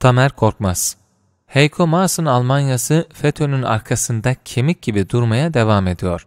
Tamer Korkmaz Heiko Maas'ın Almanyası FETÖ'nün arkasında kemik gibi durmaya devam ediyor.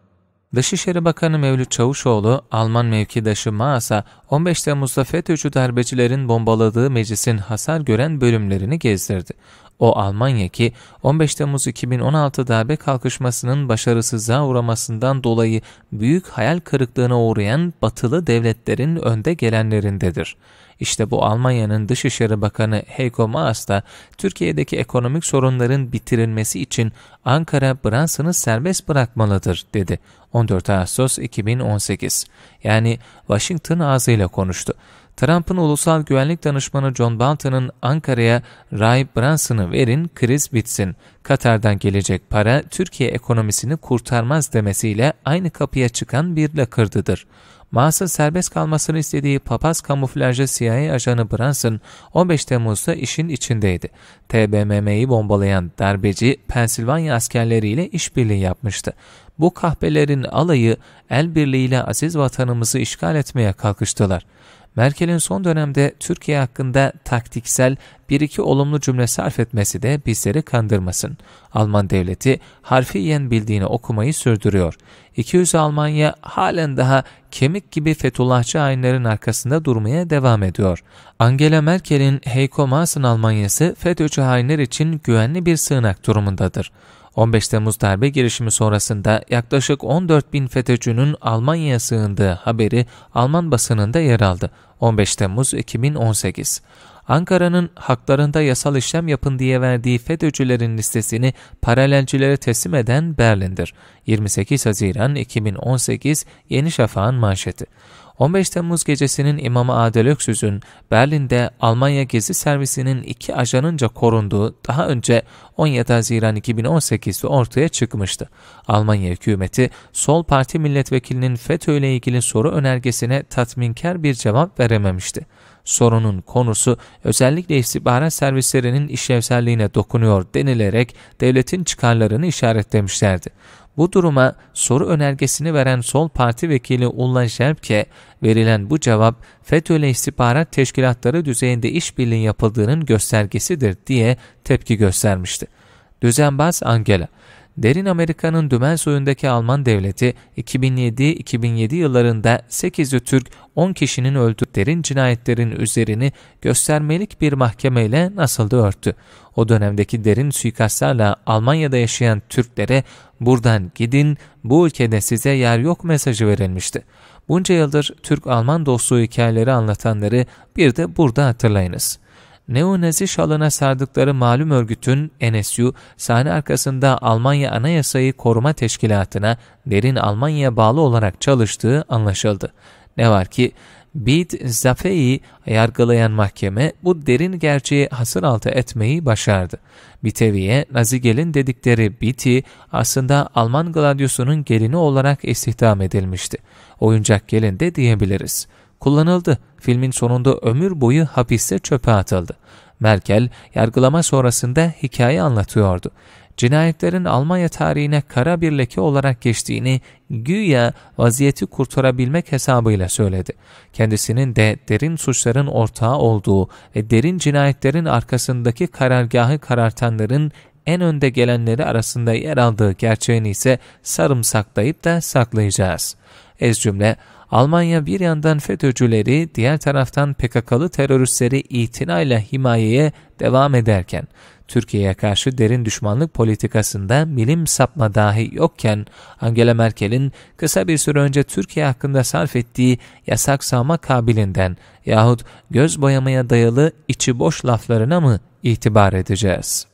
Dışişleri Bakanı Mevlüt Çavuşoğlu, Alman mevkidaşı Maas'a 15 Temmuz'da FETÖ'cü darbecilerin bombaladığı meclisin hasar gören bölümlerini gezdirdi. O Almanya ki 15 Temmuz 2016 darbe kalkışmasının başarısızlığa uğramasından dolayı büyük hayal kırıklığına uğrayan batılı devletlerin önde gelenlerindedir. İşte bu Almanya'nın Dışişleri Bakanı Heiko Maas da Türkiye'deki ekonomik sorunların bitirilmesi için Ankara Branson'ı serbest bırakmalıdır dedi 14 Ağustos 2018. Yani Washington ağzıyla konuştu. Trump'ın ulusal güvenlik danışmanı John Bolton'ın Ankara'ya Ray Branson'ı verin, kriz bitsin. Katar'dan gelecek para Türkiye ekonomisini kurtarmaz demesiyle aynı kapıya çıkan bir lakırdıdır. Masın serbest kalmasını istediği papaz kamuflajlı CIA ajanı Branson 15 Temmuz'da işin içindeydi. TBMM'yi bombalayan darbeci Pensilvanya askerleriyle işbirliği yapmıştı. Bu kahpelerin alayı el birliğiyle aziz vatanımızı işgal etmeye kalkıştılar. Merkel'in son dönemde Türkiye hakkında taktiksel bir iki olumlu cümle sarf etmesi de bizleri kandırmasın. Alman devleti harfiyen bildiğini okumayı sürdürüyor. 200 Almanya halen daha kemik gibi Fethullahçı hainlerin arkasında durmaya devam ediyor. Angela Merkel'in Heiko Maas'ın Almanyası FETÖ'cü hainler için güvenli bir sığınak durumundadır. 15 Temmuz darbe girişimi sonrasında yaklaşık 14 bin FETÖ'cünün Almanya'ya sığındığı haberi Alman basınında yer aldı. 15 Temmuz 2018 Ankara'nın haklarında yasal işlem yapın diye verdiği FETÖ'cülerin listesini paralelcilere teslim eden Berlin'dir. 28 Haziran 2018 Yeni Şafak'ın manşeti. 15 Temmuz gecesinin imamı Adel Öksüz'ün Berlin'de Almanya Gezi Servisi'nin iki ajanınca korunduğu daha önce 17 Haziran 2018'de ortaya çıkmıştı. Almanya hükümeti Sol Parti milletvekilinin FETÖ ile ilgili soru önergesine tatminkar bir cevap verememişti sorunun konusu özellikle istihbarat servislerinin işlevselliğine dokunuyor denilerek devletin çıkarlarını işaretlemişlerdi. Bu duruma soru önergesini veren Sol Parti Vekili Ulla Jelpke, verilen bu cevap FETÖ ile istihbarat teşkilatları düzeyinde işbirliği yapıldığının göstergesidir diye tepki göstermişti. Düzenbaz Angela, Derin Amerika'nın dümen soyundaki Alman devleti 2007-2007 yıllarında 8'i Türk 10 kişinin öldü derin cinayetlerin üzerini göstermelik bir mahkemeyle nasıl da örttü. O dönemdeki derin suikastlarla Almanya'da yaşayan Türklere buradan gidin bu ülkede size yer yok mesajı verilmişti. Bunca yıldır Türk-Alman dostluğu hikayeleri anlatanları bir de burada hatırlayınız. Neonazi şalına sardıkları malum örgütün NSU, sahne arkasında Almanya Anayasayı Koruma Teşkilatı'na derin Almanya'ya bağlı olarak çalıştığı anlaşıldı. Ne var ki Bid Zafey'i yargılayan mahkeme bu derin gerçeği hasır altı etmeyi başardı. Bitevi'ye Nazigel'in dedikleri Biti aslında Alman gladyosunun gelini olarak istihdam edilmişti. Oyuncak gelin de diyebiliriz.'' kullanıldı. Filmin sonunda ömür boyu hapiste çöpe atıldı. Merkel yargılama sonrasında hikaye anlatıyordu. Cinayetlerin Almanya tarihine kara bir leke olarak geçtiğini güya vaziyeti kurtarabilmek hesabıyla söyledi. Kendisinin de derin suçların ortağı olduğu ve derin cinayetlerin arkasındaki karargahı karartanların en önde gelenleri arasında yer aldığı gerçeğini ise sarımsaklayıp da saklayacağız. Ez cümle, Almanya bir yandan FETÖ'cüleri, diğer taraftan PKK'lı teröristleri itinayla himayeye devam ederken, Türkiye'ye karşı derin düşmanlık politikasında milim sapma dahi yokken, Angela Merkel'in kısa bir süre önce Türkiye hakkında sarf ettiği yasak sağma kabilinden yahut göz boyamaya dayalı içi boş laflarına mı itibar edeceğiz?''